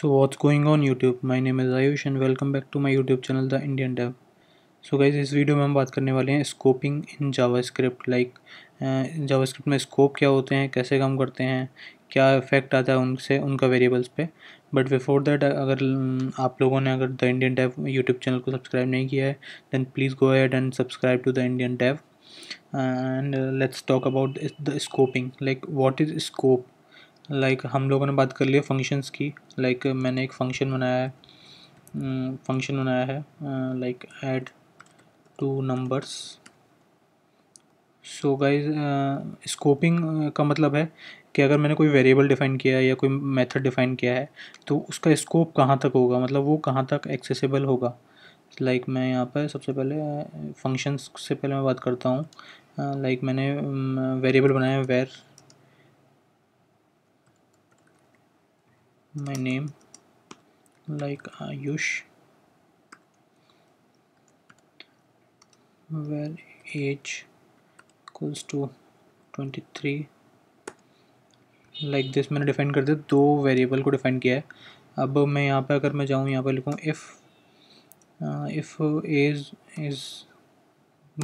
so what's going on YouTube my name is Ayush and welcome back to my YouTube channel the Indian dev so guys इस video में हम बात करने वाले हैं scoping in JavaScript like JavaScript में scope क्या होते हैं कैसे काम करते हैं क्या इफेक्ट आता है उनसे उनका वेरिएबल्स पे बट बिफोर दैट अगर आप लोगों ने अगर the Indian dev YouTube channel को सब्सक्राइब नहीं किया है then please go ahead and subscribe to the Indian dev and let's talk about the scoping like what is scope like like, हम लोगों ने बात कर लिया फंक्शंस की लाइक like, मैंने एक फंक्शन बनाया है फंक्शन hmm, बनाया है like add two numbers so guys scoping का मतलब है कि अगर मैंने कोई वेरिएबल डिफ़ाइन किया है या कोई मेथड डिफ़ाइन किया है तो उसका स्कोप कहाँ तक होगा मतलब वो कहाँ तक एक्सेसिबल होगा लाइक like, मैं यहाँ पर सबसे पहले फंक्शंस uh, से पहले मैं बात करता हूँ लाइक uh, like, मैंने वेरिएबल um, बनाया var my name like Ayush where age equals to 23 like like this मैंने define कर दिया दो वेरिएबल को define किया है अब मैं यहाँ पर अगर मैं जाऊँ यहाँ पर लिखूँ if if age is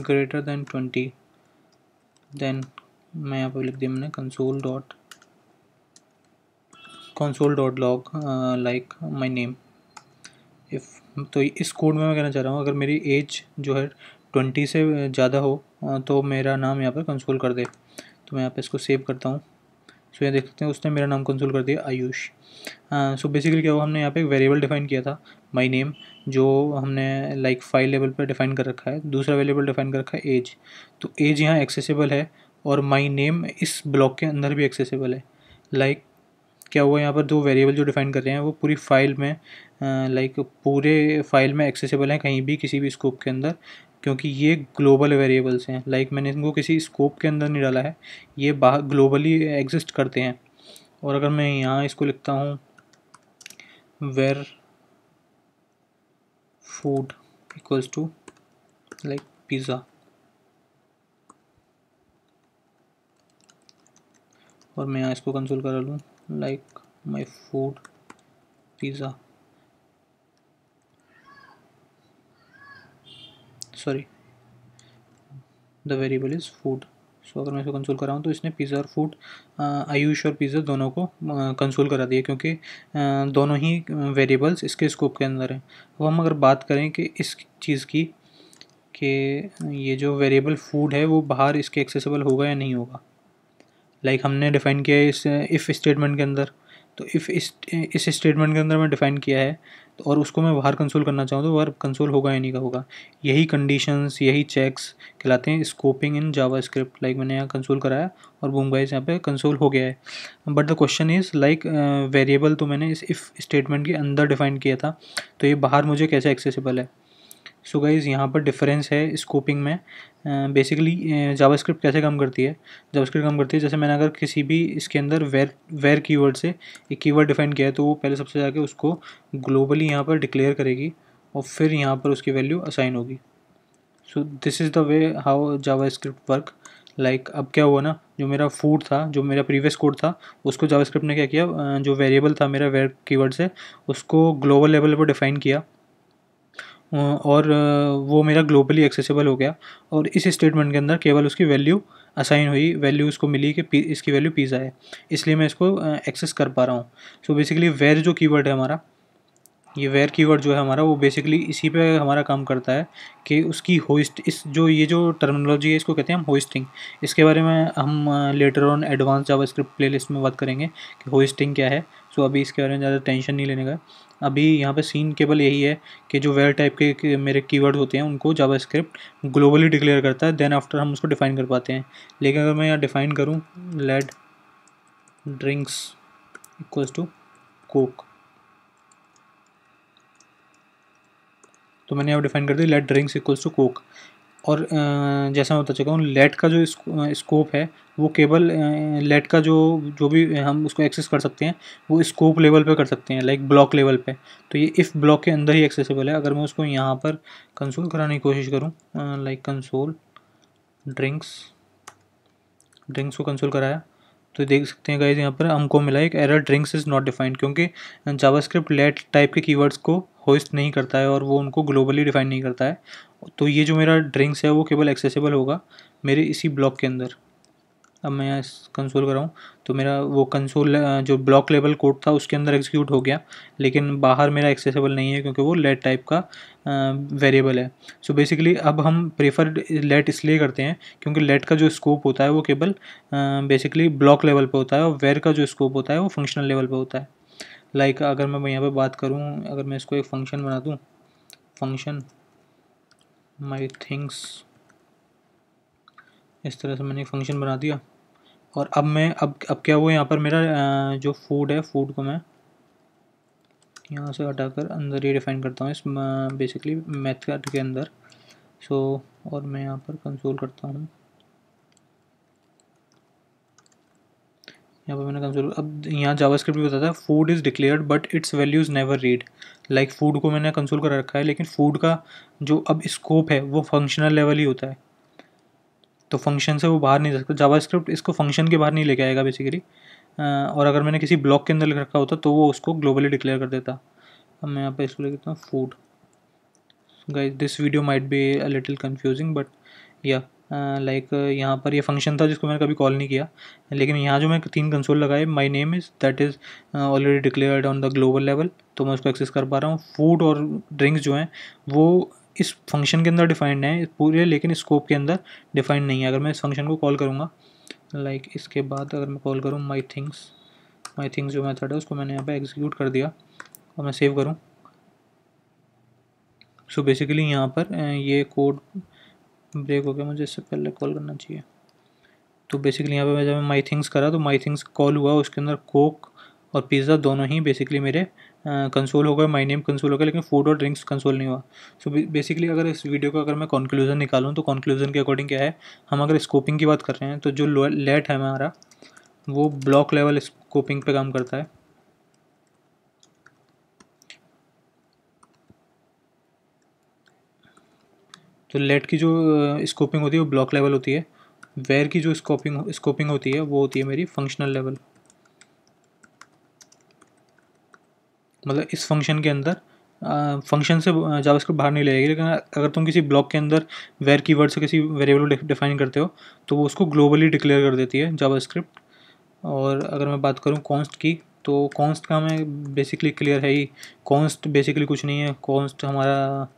greater than twenty then मैं यहाँ पर लिख दिया मैंने console dot console.log uh, like my name if तो इस कोड में मैं कहना चाह रहा हूँ अगर मेरी एज जो है ट्वेंटी से ज़्यादा हो uh, तो मेरा नाम यहाँ पर कंसोल कर दे तो मैं यहाँ पे इसको सेव करता हूँ सो यहाँ देख सकते हैं उसने मेरा नाम कंसोल कर दिया आयुष सो uh, बेसिकली क्या हुआ हमने यहाँ पे एक वेरिएबल डिफाइन किया था माय नेम जो हमने लाइक फाइल लेवल पर डिफाइन कर रखा है दूसरा वेरिएबल डिफाइन कर रखा है एज तो एज यहाँ एक्सेसिबल है और माई नेम इस ब्लॉक के अंदर भी एक्सेसिबल है लाइक like क्या हुआ यहाँ पर दो वेरिएबल जो डिफाइन कर रहे हैं वो पूरी फाइल में लाइक पूरे फाइल में एक्सेसिबल हैं कहीं भी किसी भी स्कोप के अंदर क्योंकि ये ग्लोबल वेरिएबल्स हैं लाइक मैंने इनको किसी स्कोप के अंदर नहीं डाला है ये बाहर ग्लोबली एग्जिस्ट करते हैं और अगर मैं यहाँ इसको लिखता हूँ var food equals to like pizza और मैं यहाँ इसको कंसोल करा लूँ like my food pizza sorry the variable is food so अगर मैं इसको कंसोल कराऊँ तो इसने पिज़्ज़ा और फूड आयुष और पिज़्ज़ा दोनों को कंसोल करा दिया क्योंकि दोनों ही वेरिएबल्स इसके स्कोप के अंदर हैं अब हम अगर बात करें कि इस चीज़ की कि ये जो वेरिएबल फूड है वो बाहर इसके एक्सेसिबल होगा या नहीं होगा लाइक like हमने डिफ़ाइन किया है इस इफ़ स्टेटमेंट के अंदर तो इफ़ इस इस स्टेटमेंट के अंदर मैं डिफ़ाइन किया है तो और उसको मैं बाहर कंसोल करना चाहूँ तो बाहर कंसोल होगा या नहीं का होगा यही कंडीशंस यही चेक्स कहलाते हैं scoping in JavaScript like मैंने यहाँ कंसोल कराया और बूम गाइज यहाँ पे कंसोल हो गया है but the question is like variable तो मैंने इस इफ़ स्टेटमेंट के अंदर डिफ़ाइन किया था तो ये बाहर मुझे कैसे एक्सेसिबल है सो गाइज़ यहाँ पर डिफरेंस है स्कोपिंग में बेसिकली जावास्क्रिप्ट कैसे काम करती है जावास्क्रिप्ट काम करती है जैसे मैंने अगर किसी भी इसके अंदर वेर वेर कीवर्ड से एक कीवर्ड डिफाइन किया है तो वो पहले सबसे जाके उसको ग्लोबली यहाँ पर डिक्लेयर करेगी और फिर यहाँ पर उसकी वैल्यू असाइन होगी so this is the way how JavaScript work like अब क्या हुआ ना जो मेरा फूड था जो मेरा प्रीवियस कोड था उसको जावास्क्रिप्ट ने क्या किया जो वेरिएबल था मेरा वेर कीवर्ड से उसको ग्लोबल लेवल पर डिफाइन किया और वो मेरा ग्लोबली एक्सेसिबल हो गया और इस स्टेटमेंट के अंदर केवल उसकी वैल्यू असाइन हुई वैल्यू उसको मिली कि इसकी वैल्यू पिज़्ज़ा है इसलिए मैं इसको एक्सेस कर पा रहा हूँ सो बेसिकली वेर जो कीवर्ड है हमारा ये वेयर कीवर्ड जो है हमारा वो बेसिकली इसी पे हमारा काम करता है कि उसकी होस्ट इस जो ये जो टर्मिनोलॉजी है इसको कहते हैं हम होस्टिंग इसके बारे में हम later on advance JavaScript playlist में बात करेंगे कि होस्टिंग क्या है सो अभी इसके बारे में ज़्यादा टेंशन नहीं लेने का अभी यहाँ पे सीन केवल यही है कि जो वेयर टाइप के, के मेरे कीवर्ड होते हैं उनको जावा स्क्रिप्ट ग्लोबली डिक्लेयर करता है देन आफ्टर हम उसको डिफ़ाइन कर पाते हैं लेकिन अगर मैं यहाँ डिफ़ाइन करूँ let drinks equals to coke तो मैंने यहाँ डिफाइन कर दी let drinks equals to coke और जैसा मैं बता चुका हूँ लेट का जो स्कोप है वो केवल लेट का जो जो भी हम उसको एक्सेस कर सकते हैं वो स्कोप लेवल पे कर सकते हैं लाइक ब्लॉक लेवल पे तो ये इफ़ ब्लॉक के अंदर ही एक्सेसिबल है अगर मैं उसको यहाँ पर कंसोल कराने की कोशिश करूँ लाइक कंसोल ड्रिंक्स ड्रिंक्स को कंसोल कराया तो देख सकते हैं गाइज यहाँ पर हमको मिला एक error drinks is not defined क्योंकि जावास्क्रिप्ट लेट टाइप के कीवर्ड्स को होस्ट नहीं करता है और वो उनको ग्लोबली डिफाइन नहीं करता है तो ये जो मेरा ड्रिंक्स है वो केवल एक्सेसिबल होगा मेरे इसी ब्लॉक के अंदर अब मैं यहाँ कंसोल कर रहा हूँ तो मेरा वो कंसोल जो ब्लॉक लेवल कोड था उसके अंदर एग्जीक्यूट हो गया लेकिन बाहर मेरा एक्सेसिबल नहीं है क्योंकि वो लेट टाइप का वेरिएबल है सो so बेसिकली अब हम प्रेफर लेट इसलिए करते हैं क्योंकि लेट का जो स्कोप होता है वो केवल बेसिकली ब्लॉक लेवल पर होता है और वेर का जो स्कोप होता है वो फंक्शनल लेवल पर होता है लाइक like, अगर मैं यहाँ पर बात करूँ अगर मैं इसको एक फंक्शन बना दूँ फंक्शन माई थिंग्स इस तरह से मैंने एक फंक्शन बना दिया और अब मैं अब अब क्या हुआ यहाँ पर मेरा जो फूड है फूड को मैं यहाँ से हटाकर अंदर ही डिफाइन करता हूँ इस बेसिकली कार्ड के अंदर सो और मैं यहाँ पर कंसोल करता हूँ यहाँ पर मैंने कंसोल अब यहाँ जावा स्क्रिप्ट भी बताता है food is declared but its values never read like food को मैंने कंसोल कर रखा है लेकिन फूड का जो अब स्कोप है वो फंक्शनल लेवल ही होता है तो फंक्शन से वो बाहर नहीं जा सकता जावा स्क्रिप्ट इसको फंक्शन के बाहर नहीं लेके आएगा बेसिकली और अगर मैंने किसी ब्लॉक के अंदर लिख रखा होता तो वो उसको ग्लोबली डिक्लेयर कर देता अब मैं यहाँ पे इसको लिख देता हूँ food guys this video might be a little confusing but yeah like यहाँ पर ये फंक्शन था जिसको मैंने कभी कॉल नहीं किया लेकिन यहाँ जो मैं तीन कंसोल लगाए my name is that is already declared on the global level तो मैं उसको एक्सेस कर पा रहा हूँ फूड और ड्रिंक्स जो हैं वो इस फंक्शन के अंदर डिफाइंड है पूरे लेकिन स्कोप के अंदर डिफाइंड नहीं है अगर मैं इस फंक्शन को कॉल करूँगा लाइक like इसके बाद अगर मैं कॉल करूँ माई थिंग्स माई थिंग्स जो मैथड है उसको मैंने यहाँ पर एग्जीक्यूट कर दिया और मैं सेव करूँ सो बेसिकली यहाँ पर ये कोड ब्रेक हो गया मुझे इससे पहले कॉल करना चाहिए तो बेसिकली यहाँ पे मैं जब माई थिंग्स करा तो माई थिंग्स कॉल हुआ उसके अंदर कोक और पिज़्ज़ा दोनों ही बेसिकली मेरे कंसोल हो गया माई नेम कंसोल हो गया लेकिन फूड और ड्रिंक्स कंसोल नहीं हुआ सो बेसिकली अगर इस वीडियो का अगर मैं कंक्लूजन निकालूँ तो कंक्लूजन के अकॉर्डिंग क्या है हम अगर स्कोपिंग की बात कर रहे हैं तो जो लेट है हमारा वो ब्लॉक लेवल स्कोपिंग पे काम करता है तो लेट की जो स्कोपिंग होती है वो ब्लॉक लेवल होती है वेयर की जो स्कोपिंग स्कोपिंग होती है वो होती है मेरी फंक्शनल लेवल मतलब इस फंक्शन के अंदर फंक्शन से जावास्क्रिप्ट बाहर नहीं लेगी लेकिन अगर तुम किसी ब्लॉक के अंदर वेर की वर्ड से किसी वेरिएबल को डिफाइन करते हो तो वो उसको ग्लोबली डिक्लेयर कर देती है जावास्क्रिप्ट और अगर मैं बात करूँ कॉन्स्ट की तो कॉन्स्ट का हमें बेसिकली क्लियर है ही कॉन्स्ट बेसिकली कुछ नहीं है कॉन्स्ट हमारा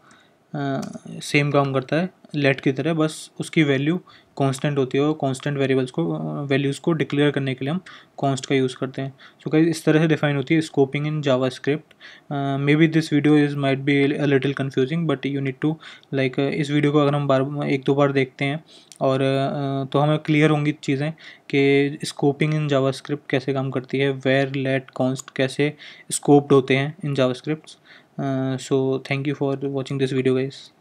सेम काम करता है लेट की तरह बस उसकी वैल्यू कांस्टेंट होती है और कांस्टेंट वेरिएबल्स को वैल्यूज़ को डिक्लेयर करने के लिए हम कॉन्स्ट का यूज़ करते हैं सो कई इस तरह से डिफाइन होती है scoping in JavaScript maybe this video is might be a little confusing but you need to like इस वीडियो को अगर हम बार एक दो बार देखते हैं और तो हमें क्लियर होंगी चीज़ें कि स्कोपिंग इन जावा स्क्रिप्ट कैसे काम करती है वेयर लेट कॉन्स्ट कैसे स्कोप्ड होते हैं in JavaScript so thank you for watching this video guys